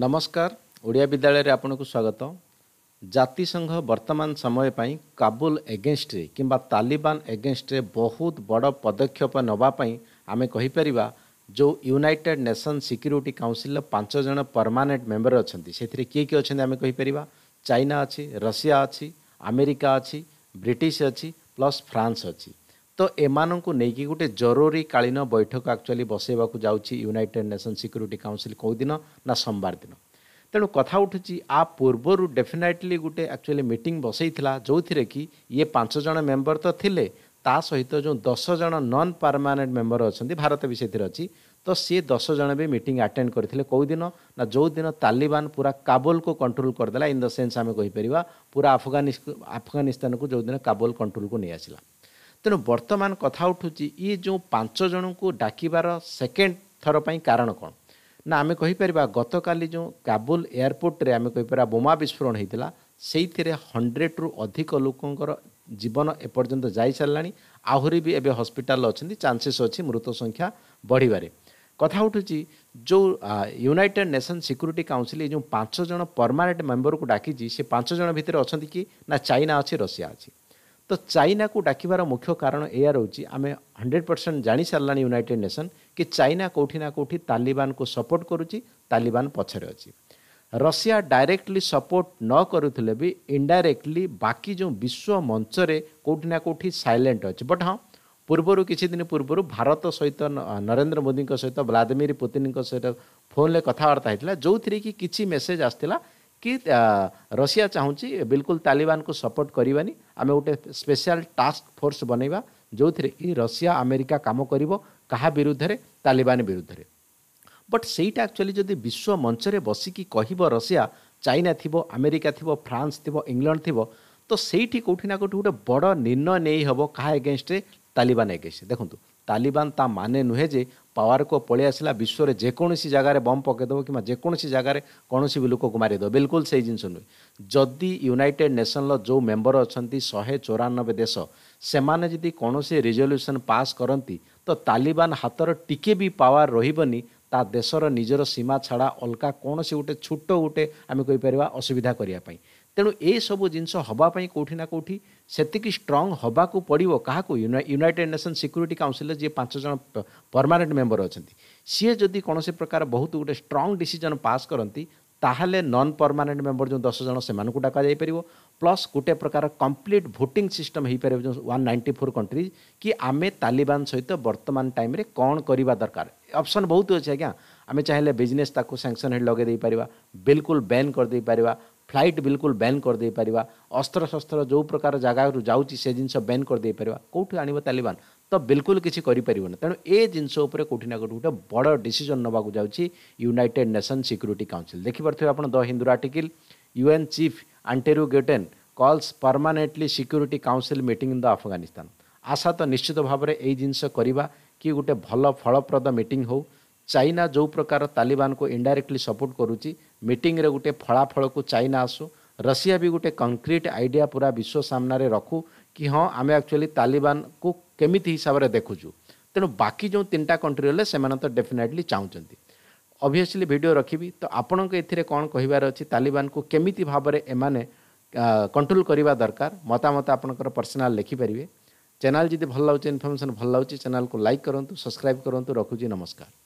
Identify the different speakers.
Speaker 1: ନମସ୍କାର ଓଡ଼ିଆ ବିଦ୍ୟାଳୟରେ ଆପଣଙ୍କୁ ସ୍ୱାଗତ ଜାତିସଂଘ ବର୍ତ୍ତମାନ ସମୟ ପାଇଁ କାବୁଲ ଏଗେନଷ୍ଟରେ କିମ୍ବା ତାଲିବାନ ଏଗେନଷ୍ଟରେ ବହୁତ ବଡ଼ ପଦକ୍ଷେପ ନେବା ପାଇଁ ଆମେ କହିପାରିବା ଯେଉଁ ୟୁନାଇଟେଡ଼ ନେସନ୍ ସିକ୍ୟୁରିଟି କାଉନସିଲ୍ର ପାଞ୍ଚ ଜଣ ପରମାନେଣ୍ଟ ମେମ୍ବର ଅଛନ୍ତି ସେଥିରେ କିଏ କିଏ ଅଛନ୍ତି ଆମେ କହିପାରିବା ଚାଇନା ଅଛି ରଷିଆ ଅଛି ଆମେରିକା ଅଛି ବ୍ରିଟିଶ ଅଛି ପ୍ଲସ୍ ଫ୍ରାନ୍ସ ଅଛି ତ ଏମାନଙ୍କୁ ନେଇକି ଗୋଟେ ଜରୁରୀକାଳୀନ ବୈଠକ ଆକ୍ଚୁଆଲି ବସାଇବାକୁ ଯାଉଛି ୟୁନାଇଟେଡ୍ ନେସନ୍ ସିକ୍ୟୁରିଟି କାଉନସିଲ୍ କେଉଁଦିନ ନା ସୋମବାର ଦିନ ତେଣୁ କଥା ଉଠୁଛି ଆ ପୂର୍ବରୁ ଡେଫିନାଇଟଲି ଗୋଟେ ଆକ୍ଚୁଆଲି ମିଟିଂ ବସାଇଥିଲା ଯେଉଁଥିରେ କି ଇଏ ପାଞ୍ଚ ଜଣ ମେମ୍ବର ତ ଥିଲେ ତା ସହିତ ଯେଉଁ ଦଶ ଜଣ ନନ୍ ପରମାନେଣ୍ଟ ମେମ୍ବର ଅଛନ୍ତି ଭାରତ ବି ସେଥିରେ ଅଛି ତ ସିଏ ଦଶ ଜଣ ବି ମିଟିଂ ଆଟେଣ୍ଡ କରିଥିଲେ କେଉଁଦିନ ନା ଯେଉଁଦିନ ତାଲିବାନ ପୁରା କାବୁଲକୁ କଣ୍ଟ୍ରୋଲ କରିଦେଲା ଇନ୍ ଦ ସେନ୍ସ ଆମେ କହିପାରିବା ପୁରା ଆଫଗାନିସ୍ତାନକୁ ଯେଉଁଦିନ କାବୁଲ କଣ୍ଟ୍ରୋଲକୁ ନେଇ ଆସିଲା ତେଣୁ ବର୍ତ୍ତମାନ କଥା ଉଠୁଛି ଇଏ ଯେଉଁ ପାଞ୍ଚ ଜଣଙ୍କୁ ଡାକିବାର ସେକେଣ୍ଡ ଥର ପାଇଁ କାରଣ କ'ଣ ନା ଆମେ କହିପାରିବା ଗତକାଲି ଯେଉଁ କାବୁଲ ଏୟାରପୋର୍ଟରେ ଆମେ କହିପାରିବା ବୋମା ବିସ୍ଫୋରଣ ହୋଇଥିଲା ସେଇଥିରେ ହଣ୍ଡ୍ରେଡ଼ରୁ ଅଧିକ ଲୋକଙ୍କର ଜୀବନ ଏପର୍ଯ୍ୟନ୍ତ ଯାଇସାରିଲାଣି ଆହୁରି ବି ଏବେ ହସ୍ପିଟାଲ ଅଛନ୍ତି ଚାନ୍ସେସ୍ ଅଛି ମୃତ ସଂଖ୍ୟା ବଢ଼ିବାରେ କଥା ଉଠୁଛି ଯେଉଁ ୟୁନାଇଟେଡ଼ ନେସନ୍ ସିକ୍ୟୁରିଟି କାଉନସିଲ୍ ଏ ଯେଉଁ ପାଞ୍ଚ ଜଣ ପରମାନେଣ୍ଟ ମେମ୍ବରକୁ ଡାକିଛି ସେ ପାଞ୍ଚ ଜଣ ଭିତରେ ଅଛନ୍ତି କି ନା ଚାଇନା ଅଛି ରଷିଆ ଅଛି ତ ଚାଇନାକୁ ଡାକିବାର ମୁଖ୍ୟ କାରଣ ଏଇଆ ରହୁଛି ଆମେ ହଣ୍ଡ୍ରେଡ଼ ପରସେଣ୍ଟ ଜାଣିସାରିଲାଣି ୟୁନାଇଟେଡ଼ ନେସନ୍ କି ଚାଇନା କେଉଁଠି ନା କେଉଁଠି ତାଲିବାନକୁ ସପୋର୍ଟ କରୁଛି ତାଲିବାନ ପଛରେ ଅଛି ରଷିଆ ଡାଇରେକ୍ଟଲି ସପୋର୍ଟ ନ କରୁଥିଲେ ବି ଇନଡାଇରେକ୍ଟଲି ବାକି ଯେଉଁ ବିଶ୍ୱ ମଞ୍ଚରେ କେଉଁଠି ନା କେଉଁଠି ସାଇଲେଣ୍ଟ ଅଛି ବଟ୍ ହଁ ପୂର୍ବରୁ କିଛି ଦିନ ପୂର୍ବରୁ ଭାରତ ସହିତ ନରେନ୍ଦ୍ର ମୋଦିଙ୍କ ସହିତ ଭ୍ଲାଦିମିର ପୁତିନଙ୍କ ସହିତ ଫୋନ୍ରେ କଥାବାର୍ତ୍ତା ହେଇଥିଲା ଯେଉଁଥିରେ କି କିଛି ମେସେଜ୍ ଆସିଥିଲା କି ରଷିଆ ଚାହୁଁଛି ବିଲକୁଲ ତାଲିବାନକୁ ସପୋର୍ଟ କରିବାନି ଆମେ ଗୋଟେ ସ୍ପେଶାଲ ଟାସ୍କ ଫୋର୍ସ ବନେଇବା ଯେଉଁଥିରେ କି ରଷିଆ ଆମେରିକା କାମ କରିବ କାହା ବିରୁଦ୍ଧରେ ତାଲିବାନ ବିରୁଦ୍ଧରେ ବଟ୍ ସେଇଟା ଆକ୍ଚୁଆଲି ଯଦି ବିଶ୍ୱ ମଞ୍ଚରେ ବସିକି କହିବ ରଷିଆ ଚାଇନା ଥିବ ଆମେରିକା ଥିବ ଫ୍ରାନ୍ସ ଥିବ ଇଂଲଣ୍ଡ ଥିବ ତ ସେଇଠି କେଉଁଠି ନା କେଉଁଠି ଗୋଟେ ବଡ଼ ନିର୍ଣ୍ଣୟ ନେଇ ହେବ କାହା ଏଗେନ୍ଷ୍ଟରେ ତାଲିବାନ ଏଗେନ୍ଷ୍ଟରେ ଦେଖନ୍ତୁ ତାଲିବାନ ତା ମାନେ ନୁହେଁ ଯେ ପାୱାରକୁ ପଳେଇ ଆସିଲା ବିଶ୍ୱରେ ଯେକୌଣସି ଜାଗାରେ ବମ୍ ପକାଇଦେବ କିମ୍ବା ଯେକୌଣସି ଜାଗାରେ କୌଣସି ବି ଲୋକକୁ ମାରିଦେବ ବିଲକୁଲ ସେଇ ଜିନିଷ ନୁହେଁ ଯଦି ୟୁନାଇଟେଡ଼ ନେସନର ଯେଉଁ ମେମ୍ବର ଅଛନ୍ତି ଶହେ ଚଉରାନବେ ଦେଶ ସେମାନେ ଯଦି କୌଣସି ରିଜଲ୍ୟୁସନ୍ ପାସ୍ କରନ୍ତି ତ ତାଲିବାନ ହାତର ଟିକେ ବି ପାୱାର ରହିବନି ତା ଦେଶର ନିଜର ସୀମା ଛଡ଼ା ଅଲଗା କୌଣସି ଗୋଟେ ଛୋଟ ଗୋଟେ ଆମେ କହିପାରିବା ଅସୁବିଧା କରିବା ପାଇଁ ତେଣୁ ଏସବୁ ଜିନିଷ ହେବା ପାଇଁ କେଉଁଠି ନା କେଉଁଠି ସେତିକି ଷ୍ଟ୍ରଙ୍ଗ ହେବାକୁ ପଡ଼ିବ କାହାକୁ ୟୁନାଇଟେଡ୍ ନେସନ୍ ସିକ୍ୟୁରିଟି କାଉନସିଲ୍ରେ ଯିଏ ପାଞ୍ଚ ଜଣ ପରମାନେଣ୍ଟ ମେମ୍ବର ଅଛନ୍ତି ସିଏ ଯଦି କୌଣସି ପ୍ରକାର ବହୁତ ଗୋଟେ ଷ୍ଟ୍ରଙ୍ଗ ଡିସିଜନ୍ ପାସ୍ କରନ୍ତି ତାହେଲେ ନନ୍ ପରମାନେଣ୍ଟ ମେମ୍ବର ଯେଉଁ ଦଶ ଜଣ ସେମାନଙ୍କୁ ଡକାଯାଇପାରିବ ପ୍ଲସ୍ ଗୋଟେ ପ୍ରକାର କମ୍ପ୍ଲିଟ୍ ଭୋଟିଂ ସିଷ୍ଟମ୍ ହେଇପାରିବ ଯେଉଁ ୱାନ୍ ନାଇଣ୍ଟି ଫୋର୍ କଣ୍ଟ୍ରିଜ୍ କି ଆମେ ତାଲିବାନ ସହିତ ବର୍ତ୍ତମାନ ଟାଇମ୍ରେ କ'ଣ କରିବା ଦରକାର ଅପସନ୍ ବହୁତ ଅଛି ଆଜ୍ଞା ଆମେ ଚାହିଁଲେ ବିଜନେସ୍ ତାକୁ ସାଙ୍କସନ୍ ହେଠି ଲଗାଇ ଦେଇପାରିବା ବିଲକୁଲ ବ୍ୟାନ୍ କରିଦେଇପାରିବା ଫ୍ଲାଇଟ୍ ବିଲକୁଲ ବ୍ୟାନ୍ କରିଦେଇପାରିବା ଅସ୍ତ୍ରଶସ୍ତ୍ର ଯେଉଁ ପ୍ରକାର ଜାଗାରୁ ଯାଉଛି ସେ ଜିନିଷ ବ୍ୟାନ୍ କରିଦେଇପାରିବା କେଉଁଠୁ ଆଣିବ ତାଲିବାନ ତ ବିଲକୁଲ କିଛି କରିପାରିବନି ତେଣୁ ଏ ଜିନିଷ ଉପରେ କେଉଁଠି ନା କେଉଁଠି ଗୋଟେ ବଡ଼ ଡିସିଜନ୍ ନେବାକୁ ଯାଉଛି ୟୁନାଇଟେଡ୍ ନେସନ୍ ସିକ୍ୟୁରିଟି କାଉନସିଲ୍ ଦେଖିପାରୁଥିବେ ଆପଣ ଦ ହିନ୍ଦୁର ଆର୍ଟିକିଲ୍ ୟୁଏନ୍ ଚିଫ୍ ଆଣ୍ଟେରୁ ଗେଟେନ୍ calls permanently security council meeting in the Afghanistan ଆଶା ତ ନିଶ୍ଚିତ ଭାବରେ ଏଇ ଜିନିଷ କରିବା କି ଗୋଟେ ଭଲ ଫଳପ୍ରଦ ମିଟିଂ ହେଉ ଚାଇନା ଯେଉଁ ପ୍ରକାର ତାଲିବାନକୁ ଇଣ୍ଡାଇରେକ୍ଟଲି ସପୋର୍ଟ କରୁଛି ମିଟିଂରେ ଗୋଟିଏ ଫଳାଫଳକୁ ଚାଇନା ଆସୁ ରଷିଆ ବି ଗୋଟେ କଂକ୍ରିଟ୍ ଆଇଡ଼ିଆ ପୁରା ବିଶ୍ୱ ସାମ୍ନାରେ ରଖୁ କି ହଁ ଆମେ ଆକ୍ଚୁଆଲି ତାଲିବାନକୁ କେମିତି ହିସାବରେ ଦେଖୁଛୁ ତେଣୁ ବାକି ଯେଉଁ ତିନିଟା କଣ୍ଟ୍ରି ହେଲେ ସେମାନେ ତ ଡେଫିନେଟଲି ଚାହୁଁଛନ୍ତି ଅଭିୟସ୍ଲି ଭିଡ଼ିଓ ରଖିବି ତ ଆପଣଙ୍କ ଏଥିରେ କ'ଣ କହିବାର ଅଛି ତାଲିବାନକୁ କେମିତି ଭାବରେ ଏମାନେ କଣ୍ଟ୍ରୋଲ୍ କରିବା ଦରକାର ମତାମତ ଆପଣଙ୍କର ପର୍ସନାଲ୍ ଲେଖିପାରିବେ ଚ୍ୟାନେଲ୍ ଯଦି ଭଲ ଲାଗୁଛି ଇନଫର୍ମେସନ୍ ଭଲ ଲାଗୁଛି ଚ୍ୟାନେଲ୍କୁ ଲାଇକ୍ କରନ୍ତୁ ସବସ୍କ୍ରାଇବ୍ କରନ୍ତୁ ରଖୁଛି ନମସ୍କାର